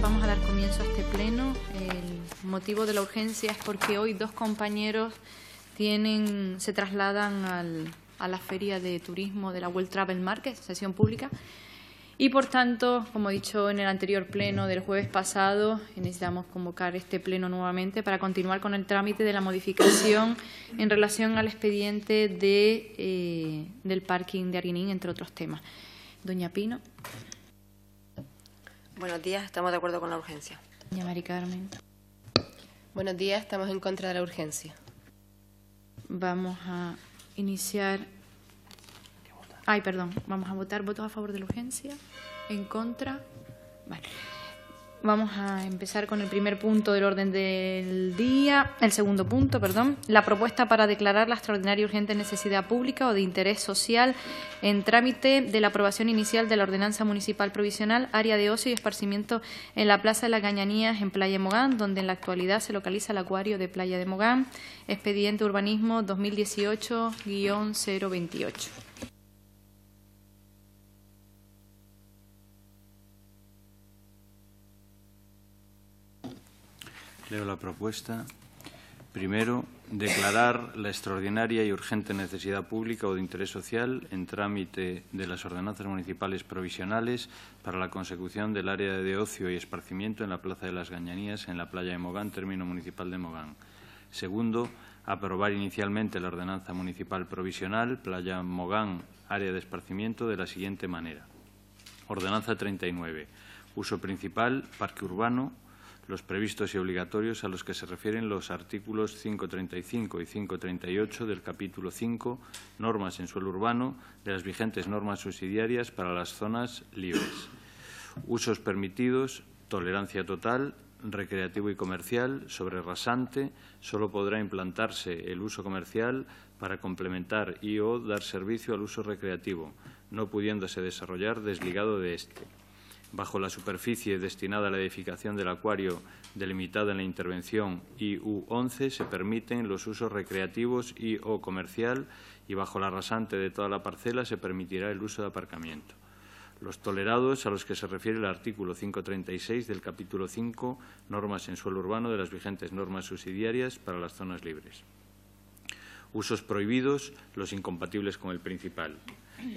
Vamos a dar comienzo a este pleno. El motivo de la urgencia es porque hoy dos compañeros tienen, se trasladan a la Feria de Turismo de la World Travel Market, sesión pública. Y, por tanto, como he dicho en el anterior pleno del jueves pasado, necesitamos convocar este pleno nuevamente para continuar con el trámite de la modificación en relación al expediente de, eh, del parking de Arinín, entre otros temas. Doña Pino. Buenos días, estamos de acuerdo con la urgencia. Doña Buenos días, estamos en contra de la urgencia. Vamos a iniciar. Ay, perdón, vamos a votar votos a favor de la urgencia, en contra. Vale. Vamos a empezar con el primer punto del orden del día, el segundo punto, perdón, la propuesta para declarar la extraordinaria urgente necesidad pública o de interés social en trámite de la aprobación inicial de la ordenanza municipal provisional área de ocio y esparcimiento en la Plaza de las Gañanías en Playa Mogán, donde en la actualidad se localiza el acuario de Playa de Mogán, expediente urbanismo 2018-028. Leo la propuesta. Primero, declarar la extraordinaria y urgente necesidad pública o de interés social en trámite de las ordenanzas municipales provisionales para la consecución del área de ocio y esparcimiento en la Plaza de las Gañanías, en la playa de Mogán, término municipal de Mogán. Segundo, aprobar inicialmente la ordenanza municipal provisional, playa Mogán, área de esparcimiento, de la siguiente manera. Ordenanza 39. Uso principal, parque urbano, los previstos y obligatorios a los que se refieren los artículos 535 y 538 del capítulo 5, normas en suelo urbano, de las vigentes normas subsidiarias para las zonas libres. Usos permitidos, tolerancia total, recreativo y comercial, sobre rasante, solo podrá implantarse el uso comercial para complementar y o dar servicio al uso recreativo, no pudiéndose desarrollar desligado de este bajo la superficie destinada a la edificación del acuario delimitada en la intervención IU11 se permiten los usos recreativos y o comercial y bajo la rasante de toda la parcela se permitirá el uso de aparcamiento. Los tolerados a los que se refiere el artículo 536 del capítulo 5, normas en suelo urbano de las vigentes normas subsidiarias para las zonas libres. Usos prohibidos, los incompatibles con el principal.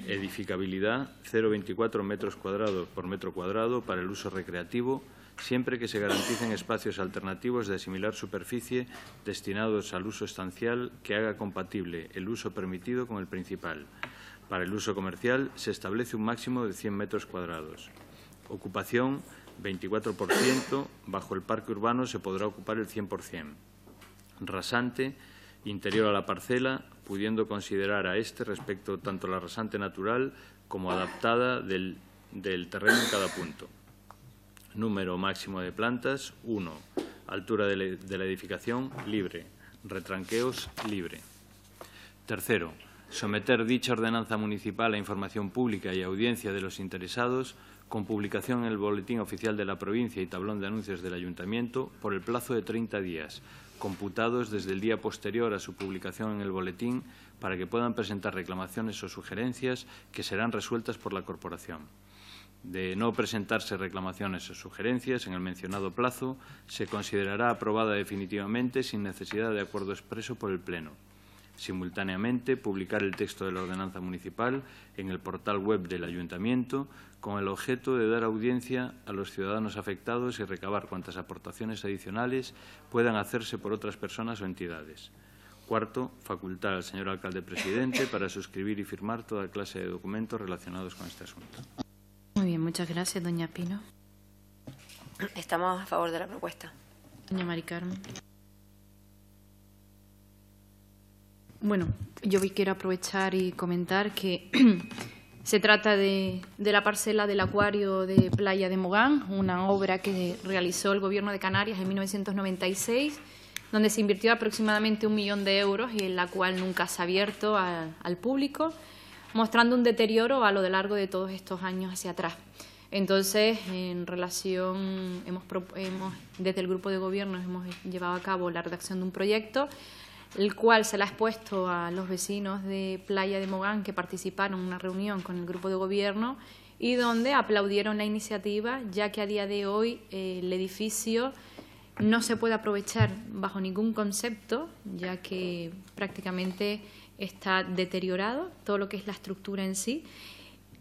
Edificabilidad, 0,24 metros cuadrados por metro cuadrado para el uso recreativo, siempre que se garanticen espacios alternativos de similar superficie destinados al uso estancial que haga compatible el uso permitido con el principal. Para el uso comercial se establece un máximo de 100 metros cuadrados. Ocupación, 24%, bajo el parque urbano se podrá ocupar el 100%. Rasante, interior a la parcela, pudiendo considerar a este respecto tanto la rasante natural como adaptada del, terreno en cada punto. Número máximo de plantas, 1. Altura de, de la edificación, libre. Retranqueos, libre. Tercero, someter dicha ordenanza municipal a información pública y audiencia de los interesados con publicación en el Boletín Oficial de la Provincia y Tablón de Anuncios del Ayuntamiento por el plazo de 30 días, computados desde el día posterior a su publicación en el boletín para que puedan presentar reclamaciones o sugerencias que serán resueltas por la Corporación. De no presentarse reclamaciones o sugerencias en el mencionado plazo, se considerará aprobada definitivamente sin necesidad de acuerdo expreso por el Pleno. Simultáneamente, publicar el texto de la ordenanza municipal en el portal web del Ayuntamiento con el objeto de dar audiencia a los ciudadanos afectados y recabar cuantas aportaciones adicionales puedan hacerse por otras personas o entidades. Cuarto, facultar al señor alcalde presidente para suscribir y firmar toda clase de documentos relacionados con este asunto. Muy bien, muchas gracias, doña Pino. Estamos a favor de la propuesta. Doña Mari Bueno, yo hoy quiero aprovechar y comentar que se trata de, la parcela del acuario de Playa de Mogán, una obra que realizó el Gobierno de Canarias en 1996, donde se invirtió aproximadamente un millón de euros y en la cual nunca se ha abierto al público, mostrando un deterioro a lo largo de todos estos años hacia atrás. Entonces, en relación, hemos, desde el grupo de gobierno hemos llevado a cabo la redacción de un proyecto el cual se la ha expuesto a los vecinos de Playa de Mogán que participaron en una reunión con el grupo de gobierno y donde aplaudieron la iniciativa, ya que a día de hoy eh, el edificio no se puede aprovechar bajo ningún concepto, ya que prácticamente está deteriorado todo lo que es la estructura en sí,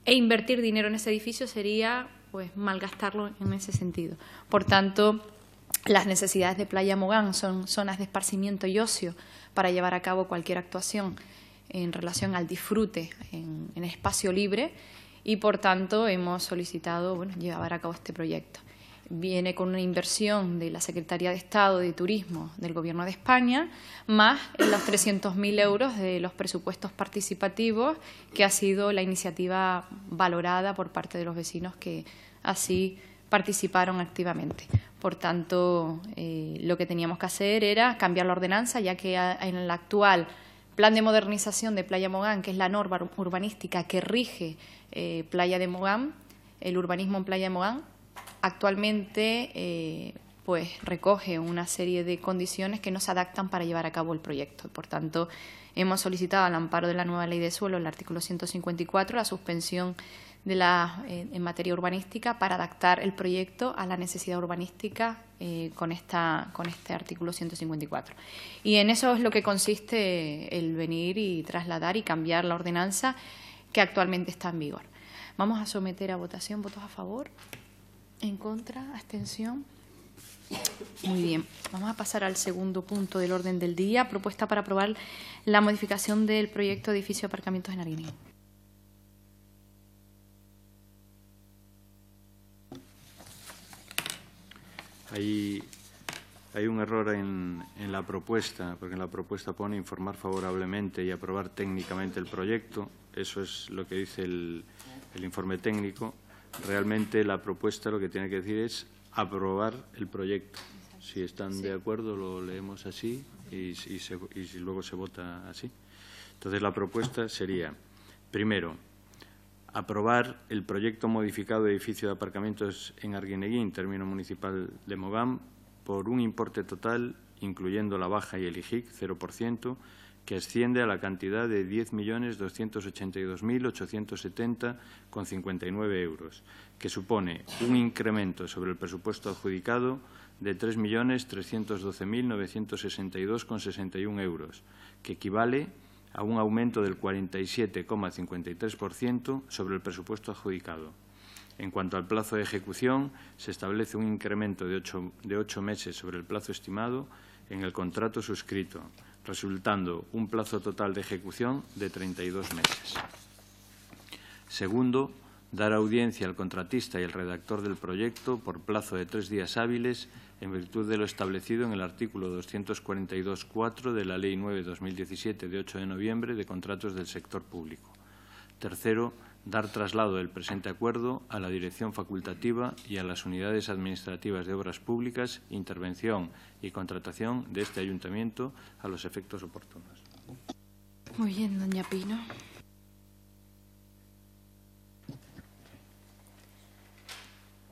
e invertir dinero en ese edificio sería pues malgastarlo en ese sentido. Por tanto, las necesidades de Playa Mogán son zonas de esparcimiento y ocio para llevar a cabo cualquier actuación en relación al disfrute en, espacio libre y por tanto hemos solicitado bueno, llevar a cabo este proyecto. Viene con una inversión de la Secretaría de Estado de Turismo del Gobierno de España, más los 300.000 euros de los presupuestos participativos, que ha sido la iniciativa valorada por parte de los vecinos que así participaron activamente. Por tanto, eh, lo que teníamos que hacer era cambiar la ordenanza, ya que en el actual plan de modernización de Playa Mogán, que es la norma urbanística que rige eh, Playa de Mogán, el urbanismo en Playa de Mogán, actualmente eh, pues recoge una serie de condiciones que no se adaptan para llevar a cabo el proyecto. Por tanto, hemos solicitado al amparo de la nueva ley de suelo, el artículo 154, la suspensión de la, en materia urbanística para adaptar el proyecto a la necesidad urbanística eh, con, esta, con este artículo 154. Y en eso es lo que consiste el venir y trasladar y cambiar la ordenanza que actualmente está en vigor. Vamos a someter a votación votos a favor, en contra, abstención. Muy bien, vamos a pasar al segundo punto del orden del día, propuesta para aprobar la modificación del proyecto de edificio de aparcamientos en Arguineguín. hay, un error en, la propuesta, porque en la propuesta pone informar favorablemente y aprobar técnicamente el proyecto. Eso es lo que dice el, informe técnico. Realmente la propuesta lo que tiene que decir es aprobar el proyecto. Si están de acuerdo, lo leemos así y, y luego se vota así. Entonces, la propuesta sería, primero, aprobar el proyecto modificado de edificio de aparcamientos en Arguineguín, término municipal de Mogán, por un importe total, incluyendo la baja y el IJIC, 0%, que asciende a la cantidad de 10.282.870,59 euros, que supone un incremento sobre el presupuesto adjudicado de 3.312.962,61 euros, que equivale a un aumento del 47,53% sobre el presupuesto adjudicado. En cuanto al plazo de ejecución, se establece un incremento de ocho, meses sobre el plazo estimado en el contrato suscrito, resultando un plazo total de ejecución de 32 meses. Segundo, dar audiencia al contratista y al redactor del proyecto por plazo de tres días hábiles en virtud de lo establecido en el artículo 242.4 de la Ley 9-2017 de 8 de noviembre de contratos del sector público. Tercero, dar traslado del presente acuerdo a la Dirección Facultativa y a las Unidades Administrativas de Obras Públicas, Intervención y Contratación de este Ayuntamiento a los efectos oportunos. Muy bien, doña Pino.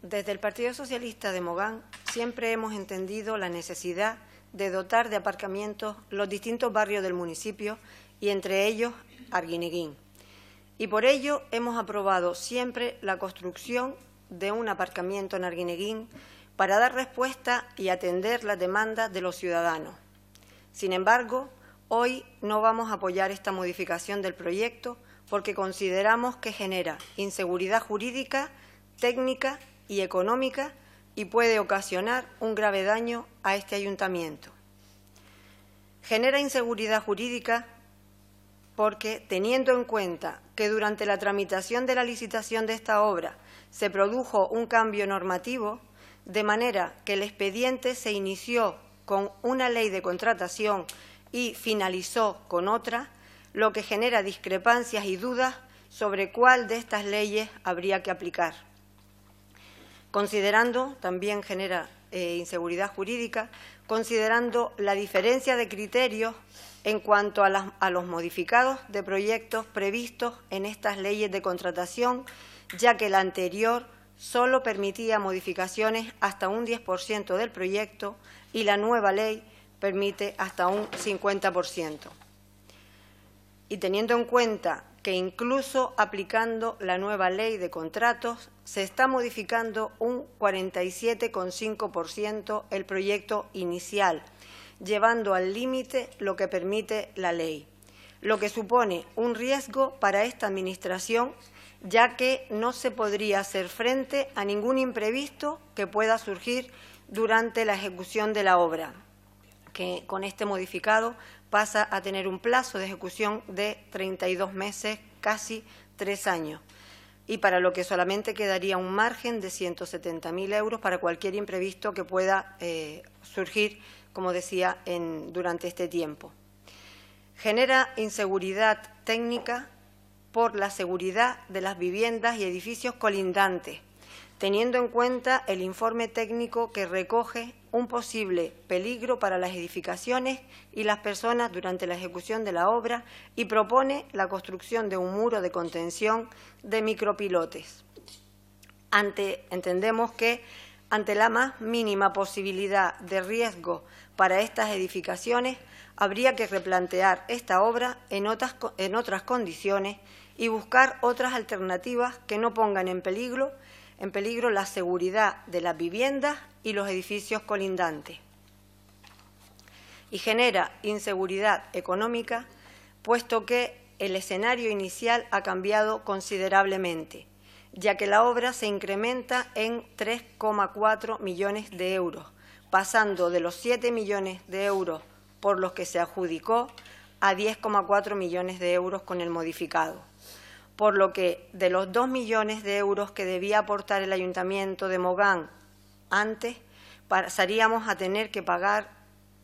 Desde el Partido Socialista de Mogán siempre hemos entendido la necesidad de dotar de aparcamientos los distintos barrios del municipio y entre ellos Arguineguín. Y por ello hemos aprobado siempre la construcción de un aparcamiento en Arguineguín para dar respuesta y atender las demandas de los ciudadanos. Sin embargo, hoy no vamos a apoyar esta modificación del proyecto porque consideramos que genera inseguridad jurídica, técnica y económica y puede ocasionar un grave daño a este ayuntamiento. Genera inseguridad jurídica porque, teniendo en cuenta que durante la tramitación de la licitación de esta obra se produjo un cambio normativo, de manera que el expediente se inició con una ley de contratación y finalizó con otra, lo que genera discrepancias y dudas sobre cuál de estas leyes habría que aplicar considerando, también genera eh, inseguridad jurídica, considerando la diferencia de criterios en cuanto a, a los modificados de proyectos previstos en estas leyes de contratación, ya que la anterior solo permitía modificaciones hasta un 10% del proyecto y la nueva ley permite hasta un 50%. Y teniendo en cuenta que incluso aplicando la nueva ley de contratos se está modificando un 47,5% el proyecto inicial, llevando al límite lo que permite la ley, lo que supone un riesgo para esta Administración, ya que no se podría hacer frente a ningún imprevisto que pueda surgir durante la ejecución de la obra, que con este modificado pasa a tener un plazo de ejecución de 32 meses, casi tres años y para lo que solamente quedaría un margen de 170.000 euros para cualquier imprevisto que pueda eh, surgir, como decía, durante este tiempo. Genera inseguridad técnica por la seguridad de las viviendas y edificios colindantes, teniendo en cuenta el informe técnico que recoge un posible peligro para las edificaciones y las personas durante la ejecución de la obra y propone la construcción de un muro de contención de micropilotes. Ante, entendemos que ante la más mínima posibilidad de riesgo para estas edificaciones, habría que replantear esta obra en otras, en otras condiciones y buscar otras alternativas que no pongan en peligro en peligro la seguridad de las viviendas y los edificios colindantes y genera inseguridad económica, puesto que el escenario inicial ha cambiado considerablemente, ya que la obra se incrementa en 3,4 millones de euros, pasando de los 7 millones de euros por los que se adjudicó a 10,4 millones de euros con el modificado por lo que de los dos millones de euros que debía aportar el Ayuntamiento de Mogán antes, pasaríamos a tener que pagar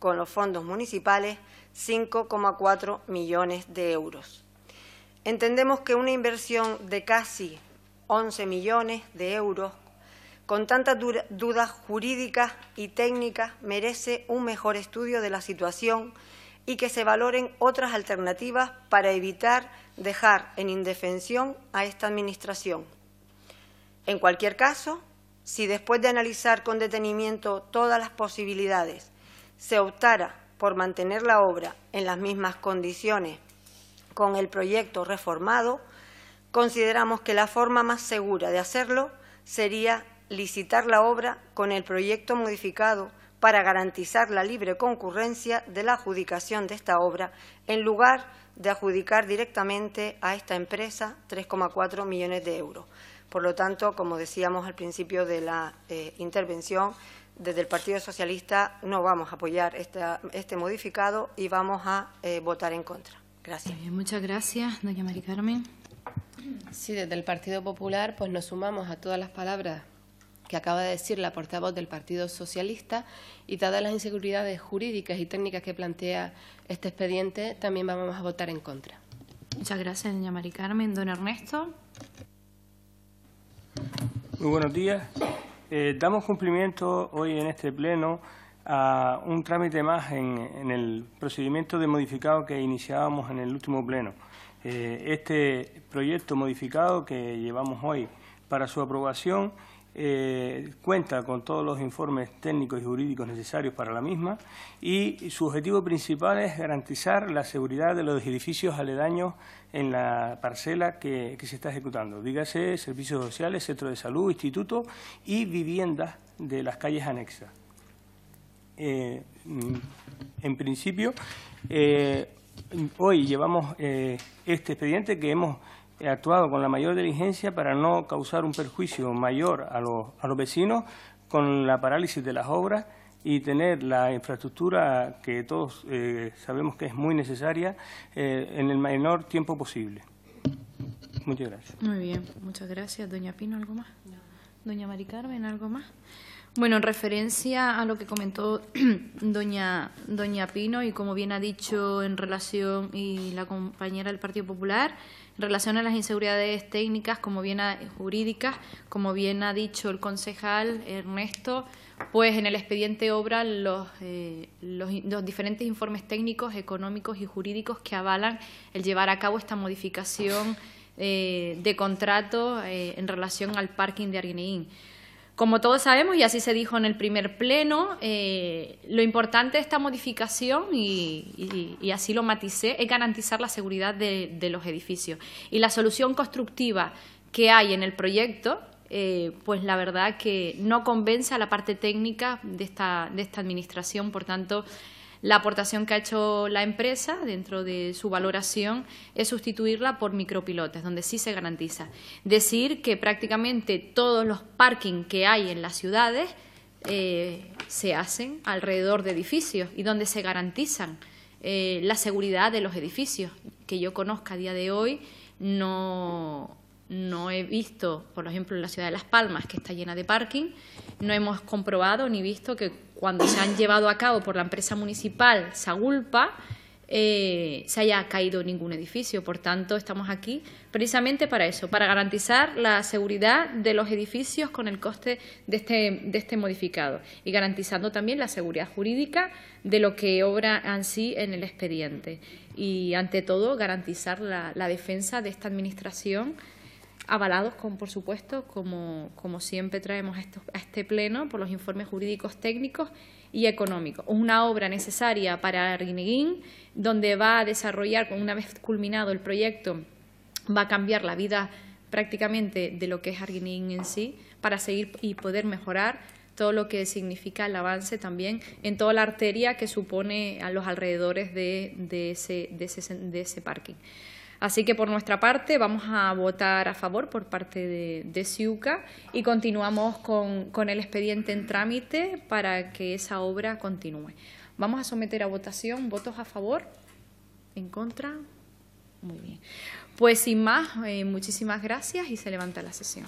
con los fondos municipales 5,4 millones de euros. Entendemos que una inversión de casi 11 millones de euros con tantas dudas jurídicas y técnicas merece un mejor estudio de la situación y que se valoren otras alternativas para evitar dejar en indefensión a esta Administración. En cualquier caso, si después de analizar con detenimiento todas las posibilidades se optara por mantener la obra en las mismas condiciones con el proyecto reformado, consideramos que la forma más segura de hacerlo sería licitar la obra con el proyecto modificado para garantizar la libre concurrencia de la adjudicación de esta obra, en lugar de adjudicar directamente a esta empresa 3,4 millones de euros. Por lo tanto, como decíamos al principio de la eh, intervención, desde el Partido Socialista no vamos a apoyar este modificado y vamos a eh, votar en contra. Gracias. muchas gracias, doña María Carmen. Sí, desde el Partido Popular pues nos sumamos a todas las palabras que acaba de decir la portavoz del Partido Socialista y dadas las inseguridades jurídicas y técnicas que plantea este expediente, también vamos a votar en contra. Muchas gracias, doña Mari Carmen. Don Ernesto. Muy buenos días. Eh, damos cumplimiento hoy en este pleno a un trámite más en, el procedimiento de modificado que iniciábamos en el último pleno. Eh, este proyecto modificado que llevamos hoy para su aprobación eh, cuenta con todos los informes técnicos y jurídicos necesarios para la misma y su objetivo principal es garantizar la seguridad de los edificios aledaños en la parcela que, se está ejecutando. Dígase servicios sociales, centro de salud, instituto y viviendas de las calles anexas. Eh, en principio, eh, hoy llevamos este expediente que hemos he actuado con la mayor diligencia para no causar un perjuicio mayor a los, a los vecinos con la parálisis de las obras y tener la infraestructura que todos eh, sabemos que es muy necesaria eh, en el menor tiempo posible. Muchas gracias. Muy bien, muchas gracias. Doña Pino, ¿algo más? Doña Mari Carmen, ¿algo más? Bueno, en referencia a lo que comentó doña, doña Pino y como bien ha dicho en relación y la compañera del Partido Popular, en relación a las inseguridades técnicas como bien eh, jurídicas, como bien ha dicho el concejal Ernesto, pues en el expediente obra los, eh, los, diferentes informes técnicos, económicos y jurídicos que avalan el llevar a cabo esta modificación eh, de contrato en relación al parking de Arineín. Como todos sabemos, y así se dijo en el primer pleno, eh, lo importante de esta modificación, y, así lo maticé, es garantizar la seguridad de, los edificios. Y la solución constructiva que hay en el proyecto, eh, pues la verdad que no convence a la parte técnica de esta, de esta Administración, por tanto la aportación que ha hecho la empresa dentro de su valoración es sustituirla por micropilotes, donde sí se garantiza. Decir que prácticamente todos los parking que hay en las ciudades eh, se hacen alrededor de edificios y donde se garantizan eh, la seguridad de los edificios. Que yo conozca a día de hoy, no, no he visto, por ejemplo, en la ciudad de Las Palmas, que está llena de parking, no hemos comprobado ni visto que cuando se han llevado a cabo por la empresa municipal Sagulpa, eh, se haya caído ningún edificio. Por tanto, estamos aquí precisamente para eso, para garantizar la seguridad de los edificios con el coste de este, este modificado y garantizando también la seguridad jurídica de lo que obra en sí en el expediente. Y, ante todo, garantizar la defensa de esta Administración avalados, por supuesto, como, siempre traemos a este pleno, por los informes jurídicos técnicos y económicos. una obra necesaria para Arguineguín, donde va a desarrollar, una vez culminado el proyecto, va a cambiar la vida prácticamente de lo que es Arguineguín en sí, para seguir y poder mejorar todo lo que significa el avance también en toda la arteria que supone a los alrededores de, ese, de, de ese parking. Así que por nuestra parte vamos a votar a favor por parte de, Siuca y continuamos con, el expediente en trámite para que esa obra continúe. Vamos a someter a votación votos a favor, en contra. Muy bien. Pues sin más, eh, muchísimas gracias y se levanta la sesión.